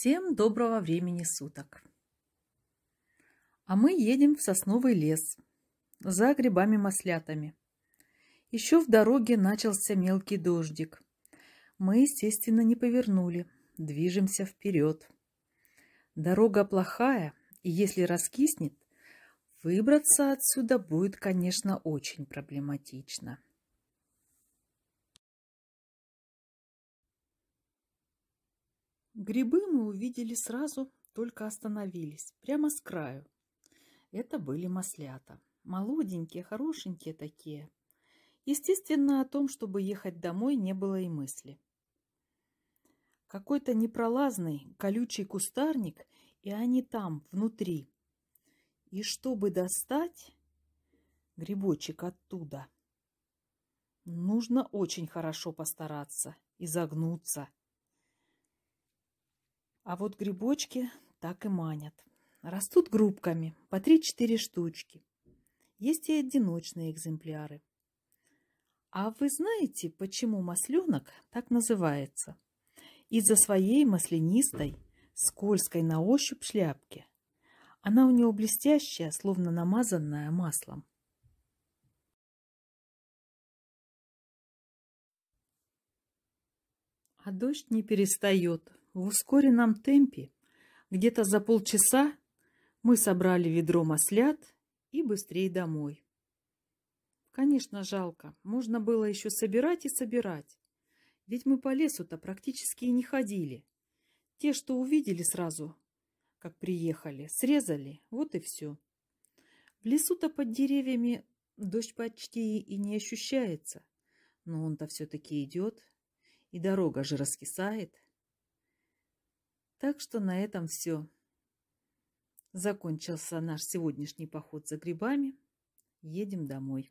Всем доброго времени суток. А мы едем в сосновый лес за грибами-маслятами. Еще в дороге начался мелкий дождик. Мы, естественно, не повернули, движемся вперед. Дорога плохая, и если раскиснет, выбраться отсюда будет, конечно, очень проблематично. Грибы мы увидели сразу, только остановились, прямо с краю. Это были маслята. Молоденькие, хорошенькие такие. Естественно, о том, чтобы ехать домой, не было и мысли. Какой-то непролазный, колючий кустарник, и они там, внутри. И чтобы достать грибочек оттуда, нужно очень хорошо постараться, и загнуться. А вот грибочки так и манят. Растут группками, по 3-4 штучки. Есть и одиночные экземпляры. А вы знаете, почему масленок так называется? Из-за своей маслянистой, скользкой на ощупь шляпки. Она у него блестящая, словно намазанная маслом. А дождь не перестает, в ускоренном темпе, где-то за полчаса, мы собрали ведро маслят и быстрее домой. Конечно, жалко. Можно было еще собирать и собирать. Ведь мы по лесу-то практически и не ходили. Те, что увидели сразу, как приехали, срезали, вот и все. В лесу-то под деревьями дождь почти и не ощущается. Но он-то все-таки идет, и дорога же раскисает. Так что на этом все. Закончился наш сегодняшний поход за грибами. Едем домой.